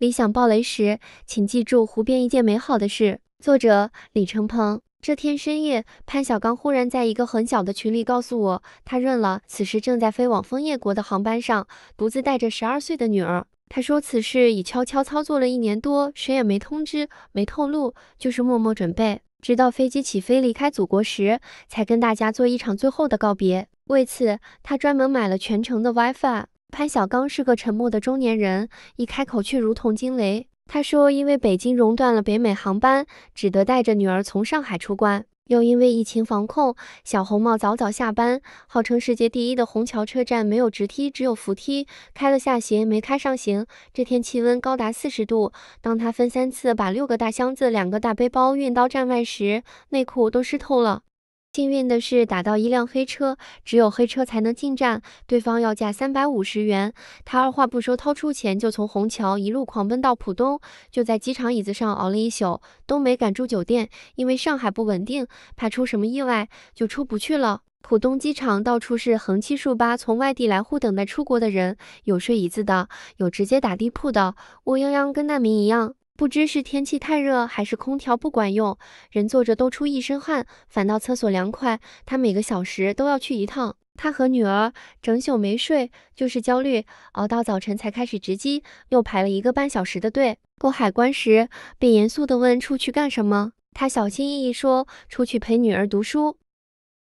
理想爆雷时，请记住湖边一件美好的事。作者：李成鹏。这天深夜，潘小刚忽然在一个很小的群里告诉我，他认了。此时正在飞往枫叶国的航班上，独自带着十二岁的女儿。他说此事已悄悄操作了一年多，谁也没通知，没透露，就是默默准备，直到飞机起飞离开祖国时，才跟大家做一场最后的告别。为此，他专门买了全程的 WiFi。潘小刚是个沉默的中年人，一开口却如同惊雷。他说，因为北京熔断了北美航班，只得带着女儿从上海出关。又因为疫情防控，小红帽早早下班。号称世界第一的虹桥车站没有直梯，只有扶梯，开了下行，没开上行。这天气温高达四十度，当他分三次把六个大箱子、两个大背包运到站外时，内裤都湿透了。幸运的是，打到一辆黑车，只有黑车才能进站。对方要价三百五十元，他二话不说，掏出钱就从虹桥一路狂奔到浦东，就在机场椅子上熬了一宿，都没敢住酒店，因为上海不稳定，怕出什么意外就出不去了。浦东机场到处是横七竖八从外地来沪等待出国的人，有睡椅子的，有直接打地铺的，乌泱泱跟难民一样。不知是天气太热，还是空调不管用，人坐着都出一身汗，反倒厕所凉快。他每个小时都要去一趟。他和女儿整宿没睡，就是焦虑，熬到早晨才开始值机，又排了一个半小时的队。过海关时，被严肃地问出去干什么，他小心翼翼说出去陪女儿读书。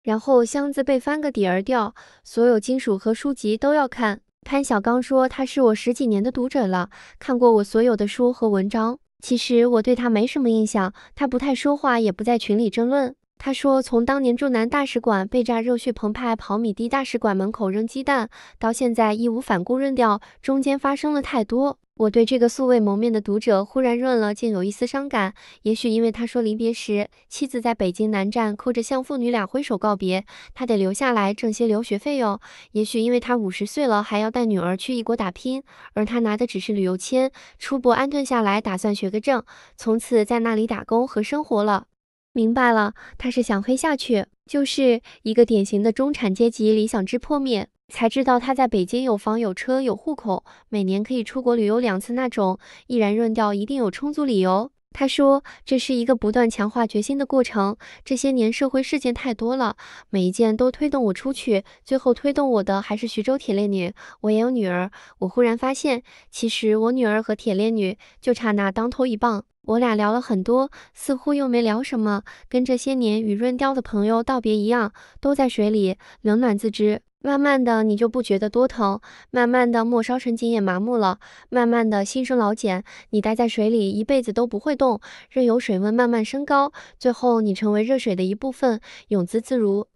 然后箱子被翻个底儿掉，所有金属和书籍都要看。潘小刚说：“他是我十几年的读者了，看过我所有的书和文章。其实我对他没什么印象，他不太说话，也不在群里争论。”他说：“从当年驻南大使馆被炸，热血澎湃跑米地大使馆门口扔鸡蛋，到现在义无反顾扔掉，中间发生了太多。”我对这个素未谋面的读者忽然润了，竟有一丝伤感。也许因为他说离别时，妻子在北京南站哭着向父女俩挥手告别，他得留下来挣些留学费用。也许因为他五十岁了，还要带女儿去异国打拼，而他拿的只是旅游签，初步安顿下来，打算学个证，从此在那里打工和生活了。明白了，他是想黑下去，就是一个典型的中产阶级理想之破灭。才知道他在北京有房有车有户口，每年可以出国旅游两次那种，毅然润掉一定有充足理由。他说这是一个不断强化决心的过程。这些年社会事件太多了，每一件都推动我出去，最后推动我的还是徐州铁链女。我也有女儿，我忽然发现其实我女儿和铁链女就差那当头一棒。我俩聊了很多，似乎又没聊什么，跟这些年与润掉的朋友道别一样，都在水里，冷暖自知。慢慢的，你就不觉得多疼。慢慢的，末梢神经也麻木了。慢慢的，新生老茧。你待在水里，一辈子都不会动，任由水温慢慢升高。最后，你成为热水的一部分，泳姿自如。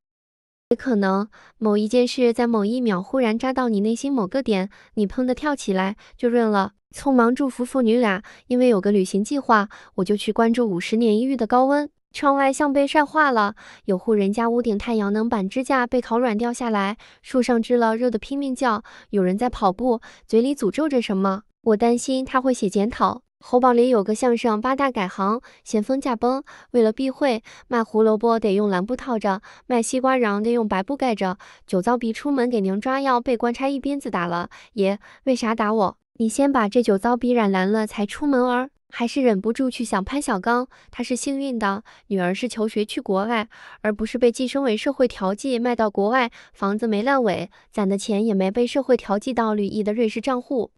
也可能某一件事在某一秒忽然扎到你内心某个点，你砰的跳起来就润了。匆忙祝福父女俩，因为有个旅行计划，我就去关注五十年一遇的高温。窗外像被晒化了，有户人家屋顶太阳能板支架被烤软掉下来。树上知了热得拼命叫。有人在跑步，嘴里诅咒着什么。我担心他会写检讨。侯宝林有个相声八大改行，咸丰驾崩，为了避讳，卖胡萝卜得用蓝布套着，卖西瓜瓤得用白布盖着。酒糟鼻出门给娘抓药，被官差一鞭子打了。爷，为啥打我？你先把这酒糟鼻染蓝了才出门儿。还是忍不住去想潘小刚，他是幸运的，女儿是求学去国外，而不是被寄生为社会调剂卖到国外。房子没烂尾，攒的钱也没被社会调剂到吕毅的瑞士账户。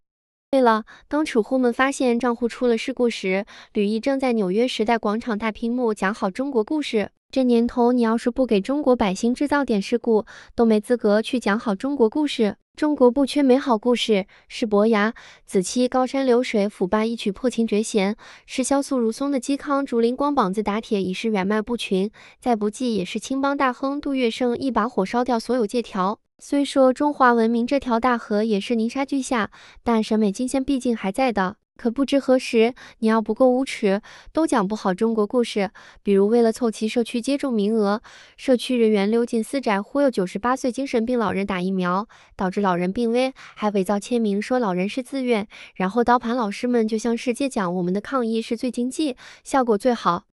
对了，当储户们发现账户出了事故时，吕毅正在纽约时代广场大屏幕讲好中国故事。这年头，你要是不给中国百姓制造点事故，都没资格去讲好中国故事。中国不缺美好故事，是伯牙子期高山流水，抚败一曲破琴绝弦；是萧肃如松的嵇康，竹林光膀子打铁已是远迈不群；再不济也是青帮大亨杜月笙一把火烧掉所有借条。虽说中华文明这条大河也是泥沙俱下，但审美金线毕竟还在的。可不知何时，你要不够无耻，都讲不好中国故事。比如，为了凑齐社区接种名额，社区人员溜进私宅忽悠九十八岁精神病老人打疫苗，导致老人病危，还伪造签名说老人是自愿。然后，刀盘老师们就向世界讲我们的抗疫是最经济，效果最好。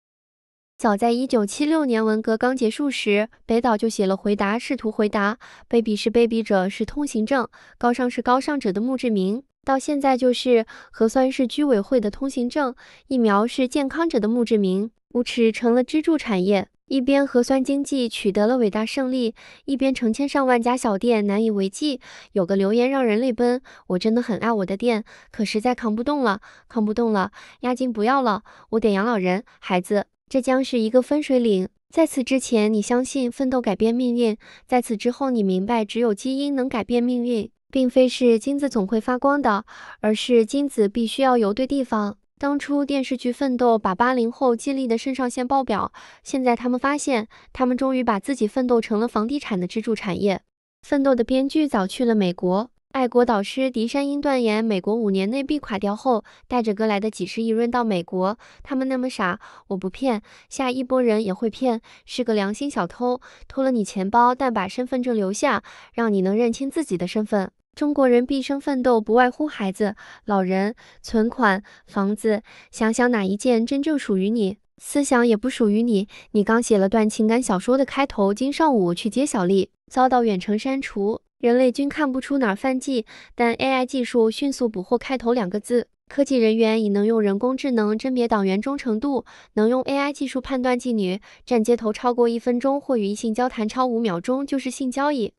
早在一九七六年文革刚结束时，北岛就写了《回答》，试图回答：卑鄙是卑鄙者是通行证，高尚是高尚者的墓志铭。到现在，就是核酸是居委会的通行证，疫苗是健康者的墓志铭，无耻成了支柱产业。一边核酸经济取得了伟大胜利，一边成千上万家小店难以为继。有个留言让人泪奔：我真的很爱我的店，可实在扛不动了，扛不动了，押金不要了，我点养老人孩子。这将是一个分水岭，在此之前，你相信奋斗改变命运；在此之后，你明白只有基因能改变命运。并非是金子总会发光的，而是金子必须要有对地方。当初电视剧《奋斗》把八零后激励的肾上腺爆表，现在他们发现，他们终于把自己奋斗成了房地产的支柱产业。《奋斗》的编剧早去了美国，爱国导师狄山英断言美国五年内必垮掉后，带着哥来的几十亿润到美国。他们那么傻，我不骗，下一波人也会骗，是个良心小偷，偷了你钱包，但把身份证留下，让你能认清自己的身份。中国人毕生奋斗不外乎孩子、老人、存款、房子，想想哪一件真正属于你？思想也不属于你。你刚写了段情感小说的开头，今上午去接小丽，遭到远程删除。人类均看不出哪儿犯忌，但 AI 技术迅速捕获开头两个字。科技人员已能用人工智能甄别党员忠诚度，能用 AI 技术判断妓女站街头超过一分钟或与异性交谈超五秒钟就是性交易。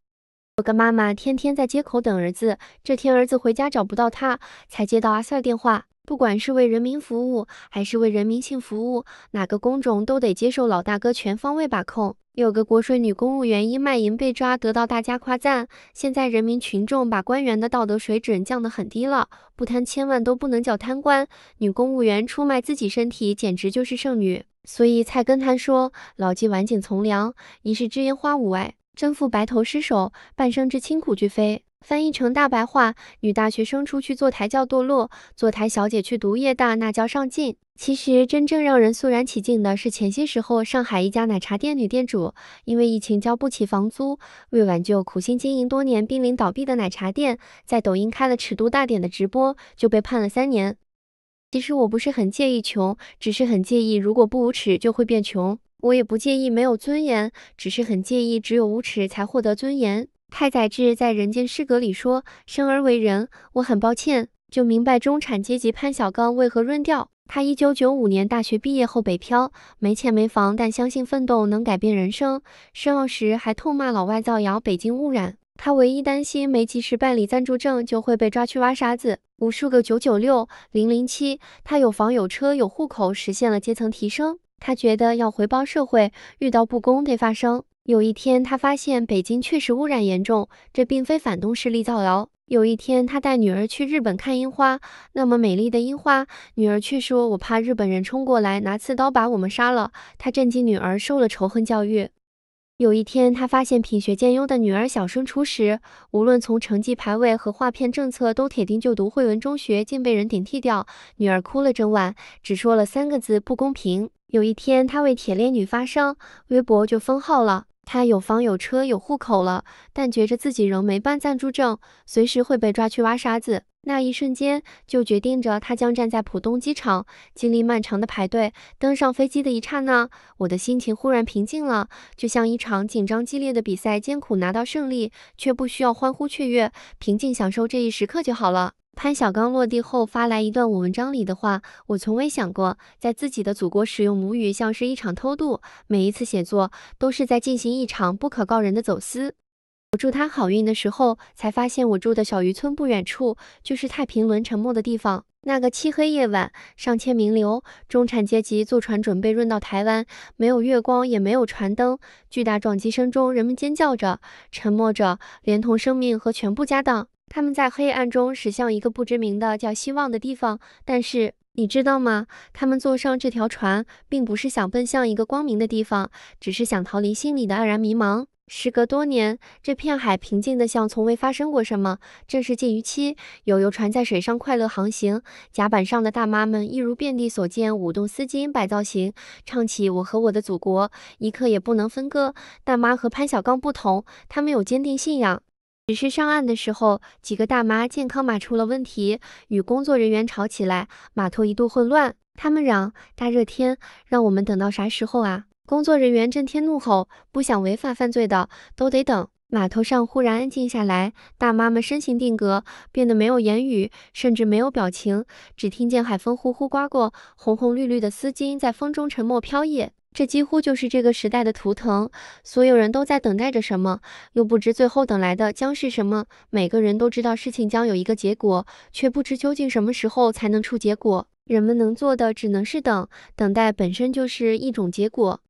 有个妈妈天天在街口等儿子，这天儿子回家找不到她，才接到阿 Sir 电话。不管是为人民服务，还是为人民性服务，哪个工种都得接受老大哥全方位把控。有个国税女公务员因卖淫被抓，得到大家夸赞。现在人民群众把官员的道德水准降得很低了，不贪千万都不能叫贪官。女公务员出卖自己身体，简直就是剩女。所以菜根谭说：“老骥晚景从良，一是枝烟花无碍。”身负白头失手，半生至亲苦俱非。翻译成大白话：女大学生出去坐台叫堕落，坐台小姐去读夜大那叫上进。其实真正让人肃然起敬的是前些时候上海一家奶茶店女店主，因为疫情交不起房租，为挽救苦心经营多年濒临倒闭的奶茶店，在抖音开了尺度大点的直播，就被判了三年。其实我不是很介意穷，只是很介意如果不无耻就会变穷。我也不介意没有尊严，只是很介意只有无耻才获得尊严。太宰治在《人间失格》里说：“生而为人，我很抱歉。”就明白中产阶级潘小刚为何润掉。他一九九五年大学毕业后北漂，没钱没房，但相信奋斗能改变人生。申奥时还痛骂老外造谣北京污染。他唯一担心没及时办理暂住证，就会被抓去挖沙子。无数个九九六、零零七，他有房有车有户口，实现了阶层提升。他觉得要回报社会，遇到不公得发声。有一天，他发现北京确实污染严重，这并非反动势力造谣。有一天，他带女儿去日本看樱花，那么美丽的樱花，女儿却说：“我怕日本人冲过来拿刺刀把我们杀了。”他震惊，女儿受了仇恨教育。有一天，他发现品学兼优的女儿小升初时，无论从成绩排位和划片政策，都铁定就读汇文中学，竟被人顶替掉。女儿哭了整晚，只说了三个字：“不公平。”有一天，他为铁链女发声，微博就封号了。他有房有车有户口了，但觉着自己仍没办暂住证，随时会被抓去挖沙子。那一瞬间，就决定着他将站在浦东机场，经历漫长的排队。登上飞机的一刹那，我的心情忽然平静了，就像一场紧张激烈的比赛，艰苦拿到胜利，却不需要欢呼雀跃，平静享受这一时刻就好了。潘晓刚落地后发来一段我文章里的话：“我从未想过，在自己的祖国使用母语像是一场偷渡，每一次写作都是在进行一场不可告人的走私。”我祝他好运的时候，才发现我住的小渔村不远处就是太平轮沉没的地方。那个漆黑夜晚，上千名流中产阶级坐船准备润到台湾，没有月光，也没有船灯，巨大撞击声中，人们尖叫着，沉默着，连同生命和全部家当。他们在黑暗中驶向一个不知名的叫希望的地方，但是你知道吗？他们坐上这条船，并不是想奔向一个光明的地方，只是想逃离心里的黯然迷茫。时隔多年，这片海平静的像从未发生过什么。正是禁渔期，有游船在水上快乐航行，甲板上的大妈们一如遍地所见，舞动丝巾摆造型，唱起《我和我的祖国》，一刻也不能分割。大妈和潘小刚不同，他们有坚定信仰。只是上岸的时候，几个大妈健康码出了问题，与工作人员吵起来，码头一度混乱。他们嚷：“大热天，让我们等到啥时候啊？”工作人员震天怒吼：“不想违法犯罪的，都得等。”码头上忽然安静下来，大妈们身形定格，变得没有言语，甚至没有表情，只听见海风呼呼刮过，红红绿绿的丝巾在风中沉默飘曳。这几乎就是这个时代的图腾，所有人都在等待着什么，又不知最后等来的将是什么。每个人都知道事情将有一个结果，却不知究竟什么时候才能出结果。人们能做的只能是等，等待本身就是一种结果。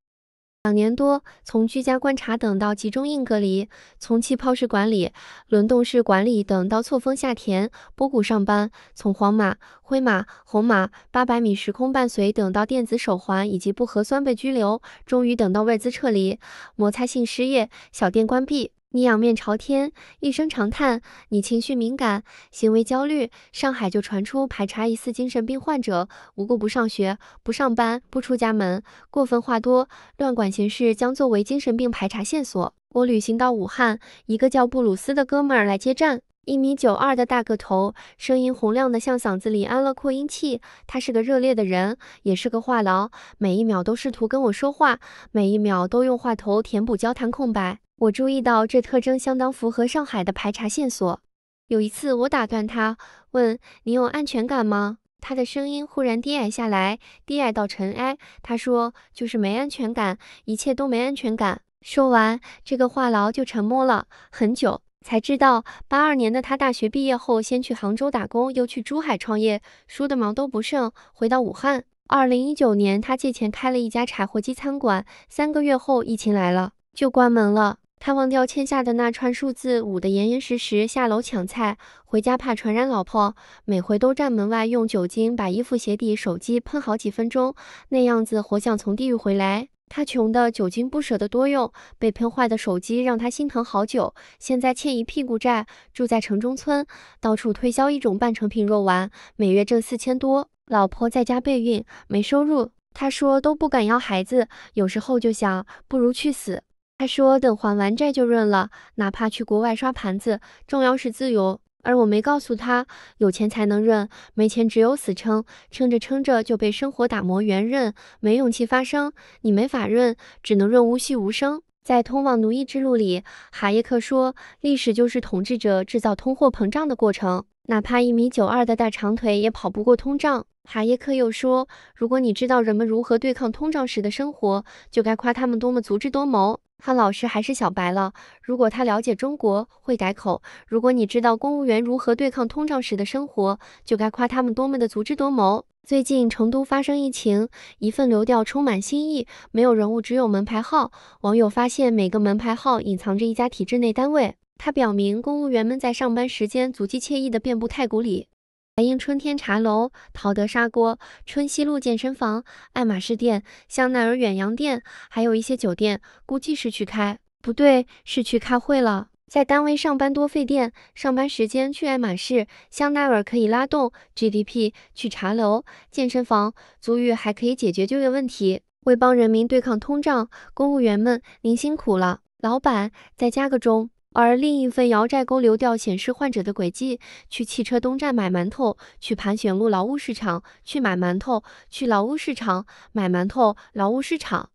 两年多，从居家观察等到集中硬隔离，从气泡式管理、轮动式管理等到错峰下田、波谷上班，从黄码、灰码、红码、八百米时空伴随等到电子手环以及不核酸被拘留，终于等到外资撤离、摩擦性失业、小店关闭。你仰面朝天，一声长叹。你情绪敏感，行为焦虑。上海就传出排查疑似精神病患者，无故不上学、不上班、不出家门，过分话多、乱管闲事，将作为精神病排查线索。我旅行到武汉，一个叫布鲁斯的哥们儿来接站，一米九二的大个头，声音洪亮的像嗓子里安了扩音器。他是个热烈的人，也是个话痨，每一秒都试图跟我说话，每一秒都用话头填补交谈空白。我注意到这特征相当符合上海的排查线索。有一次，我打断他问：“你有安全感吗？”他的声音忽然低矮下来，低矮到尘埃。他说：“就是没安全感，一切都没安全感。”说完，这个话痨就沉默了很久。才知道，八二年的他大学毕业后，先去杭州打工，又去珠海创业，输得毛都不剩。回到武汉，二零一九年，他借钱开了一家柴火鸡餐馆，三个月后疫情来了，就关门了。他忘掉欠下的那串数字，捂得严严实实，下楼抢菜，回家怕传染老婆，每回都站门外用酒精把衣服、鞋底、手机喷好几分钟，那样子活像从地狱回来。他穷的酒精不舍得多用，被喷坏的手机让他心疼好久。现在欠一屁股债，住在城中村，到处推销一种半成品肉丸，每月挣四千多。老婆在家备孕，没收入，他说都不敢要孩子，有时候就想不如去死。他说：“等还完债就润了，哪怕去国外刷盘子，重要是自由。”而我没告诉他，有钱才能润，没钱只有死撑，撑着撑着就被生活打磨圆润，没勇气发声，你没法润，只能润无息无声。在《通往奴役之路》里，哈耶克说：“历史就是统治者制造通货膨胀的过程。”哪怕一米九二的大长腿也跑不过通胀。哈耶克又说，如果你知道人们如何对抗通胀时的生活，就该夸他们多么足智多谋。看老师还是小白了，如果他了解中国，会改口。如果你知道公务员如何对抗通胀时的生活，就该夸他们多么的足智多谋。最近成都发生疫情，一份流调充满新意，没有人物，只有门牌号。网友发现，每个门牌号隐藏着一家体制内单位。他表明，公务员们在上班时间足迹惬意地遍布太古里、白印春天茶楼、陶德砂锅、春熙路健身房、爱马仕店、香奈儿远洋店，还有一些酒店。估计是去开，不对，是去开会了。在单位上班多费电，上班时间去爱马仕、香奈儿可以拉动 GDP；去茶楼、健身房、足浴还可以解决就业问题。为帮人民对抗通胀，公务员们您辛苦了。老板，再加个钟。而另一份姚寨沟流调显示，患者的轨迹：去汽车东站买馒头，去盘旋路劳务市场去买馒头，去劳务市场买馒头，劳务市场。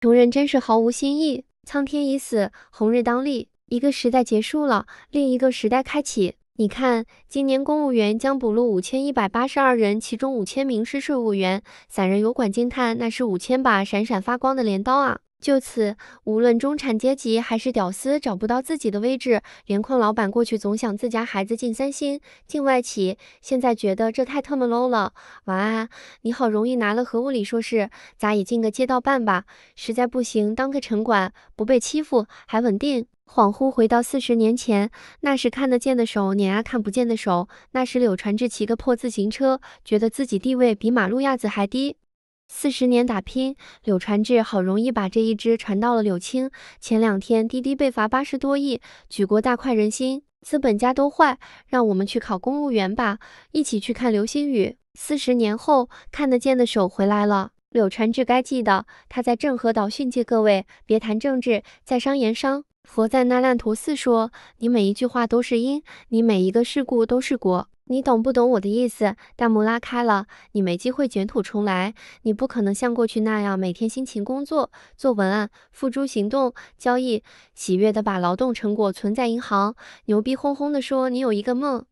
穷人真是毫无新意，苍天已死，红日当立。一个时代结束了，另一个时代开启。你看，今年公务员将补录五千一百八十二人，其中五千名是税务员。散人油管惊叹：那是五千把闪闪发光的镰刀啊！就此，无论中产阶级还是屌丝，找不到自己的位置。连矿老板过去总想自家孩子进三星、进外企，现在觉得这太特么 low 了。娃啊，你好容易拿了核物理硕士，咋也进个街道办吧？实在不行，当个城管，不被欺负还稳定。恍惚回到四十年前，那时看得见的手碾压看不见的手。那时柳传志骑个破自行车，觉得自己地位比马路牙子还低。四十年打拼，柳传志好容易把这一支传到了柳青。前两天滴滴被罚八十多亿，举国大快人心。资本家都坏，让我们去考公务员吧！一起去看流星雨。四十年后，看得见的手回来了。柳传志该记得，他在郑和岛训诫各位：别谈政治，在商言商。佛在那烂陀寺说，你每一句话都是因，你每一个事故都是果。你懂不懂我的意思？弹幕拉开了，你没机会卷土重来，你不可能像过去那样每天辛勤工作做文案、付诸行动、交易，喜悦的把劳动成果存在银行，牛逼哄哄的说你有一个梦。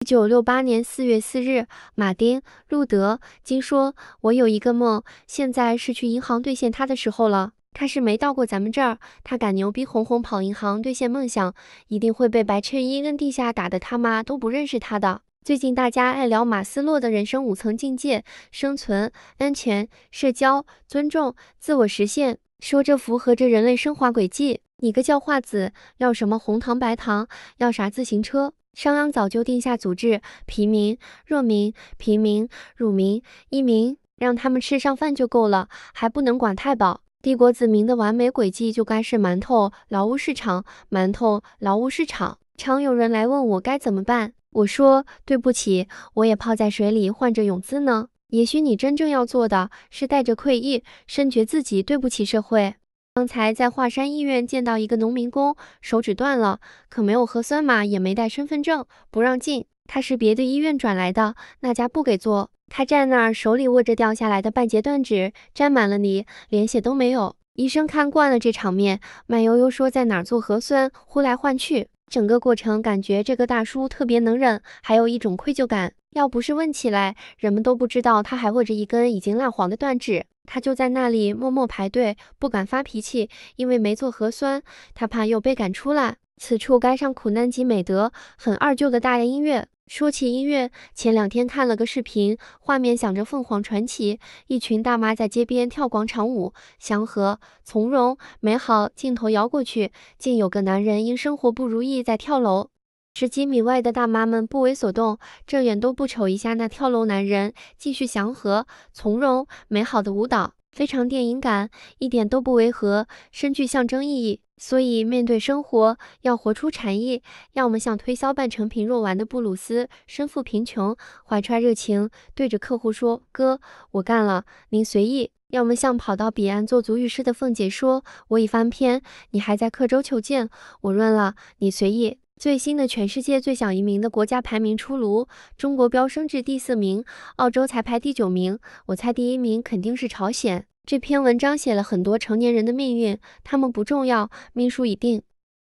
一九六八年四月四日，马丁·路德·金说：“我有一个梦，现在是去银行兑现他的时候了。”他是没到过咱们这儿，他敢牛逼哄哄跑银行兑现梦想，一定会被白衬衣跟地下打的他妈都不认识他的。最近大家爱聊马斯洛的人生五层境界：生存、安全、社交、尊重、自我实现，说这符合着人类升华轨迹。你个叫化子，要什么红糖白糖，要啥自行车？商鞅早就定下组织：平民、弱民、贫民、乳民、一民，让他们吃上饭就够了，还不能管太饱。帝国子民的完美轨迹就该是馒头、劳务市场、馒头、劳务市场。常有人来问我该怎么办。我说对不起，我也泡在水里换着泳姿呢。也许你真正要做的是带着愧意，深觉自己对不起社会。刚才在华山医院见到一个农民工，手指断了，可没有核酸码，也没带身份证，不让进。他是别的医院转来的，那家不给做。他站那儿，手里握着掉下来的半截断指，沾满了泥，连血都没有。医生看惯了这场面，慢悠悠说在哪儿做核酸，呼来唤去。整个过程感觉这个大叔特别能忍，还有一种愧疚感。要不是问起来，人们都不知道他还握着一根已经烂黄的断指。他就在那里默默排队，不敢发脾气，因为没做核酸，他怕又被赶出来。此处该上苦难及美德，很二舅的大音乐。说起音乐，前两天看了个视频，画面想着凤凰传奇，一群大妈在街边跳广场舞，祥和从容美好。镜头摇过去，竟有个男人因生活不如意在跳楼，十几米外的大妈们不为所动，正远都不瞅一下那跳楼男人，继续祥和从容美好的舞蹈。非常电影感，一点都不违和，深具象征意义。所以面对生活，要活出禅意。要么像推销半成品肉丸的布鲁斯，身负贫穷，怀揣热情，对着客户说：“哥，我干了，您随意。”要么像跑到彼岸做足浴师的凤姐说：“我已翻篇，你还在刻舟求剑，我润了，你随意。”最新的全世界最想移民的国家排名出炉，中国飙升至第四名，澳洲才排第九名。我猜第一名肯定是朝鲜。这篇文章写了很多成年人的命运，他们不重要，命数已定。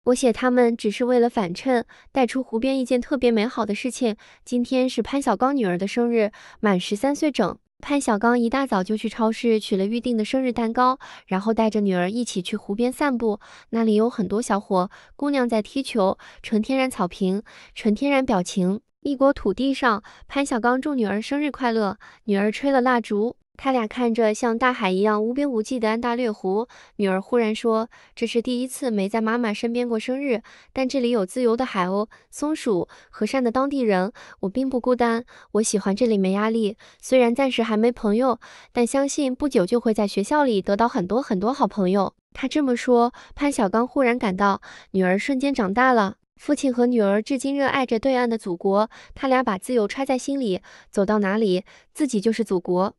我写他们只是为了反衬，带出湖边一件特别美好的事情。今天是潘晓刚女儿的生日，满十三岁整。潘小刚一大早就去超市取了预定的生日蛋糕，然后带着女儿一起去湖边散步。那里有很多小伙姑娘在踢球，纯天然草坪，纯天然表情，异国土地上。潘小刚祝女儿生日快乐，女儿吹了蜡烛。他俩看着像大海一样无边无际的安大略湖，女儿忽然说：“这是第一次没在妈妈身边过生日，但这里有自由的海鸥、松鼠、和善的当地人，我并不孤单。我喜欢这里没压力，虽然暂时还没朋友，但相信不久就会在学校里得到很多很多好朋友。”他这么说，潘小刚忽然感到女儿瞬间长大了。父亲和女儿至今热爱着对岸的祖国，他俩把自由揣在心里，走到哪里，自己就是祖国。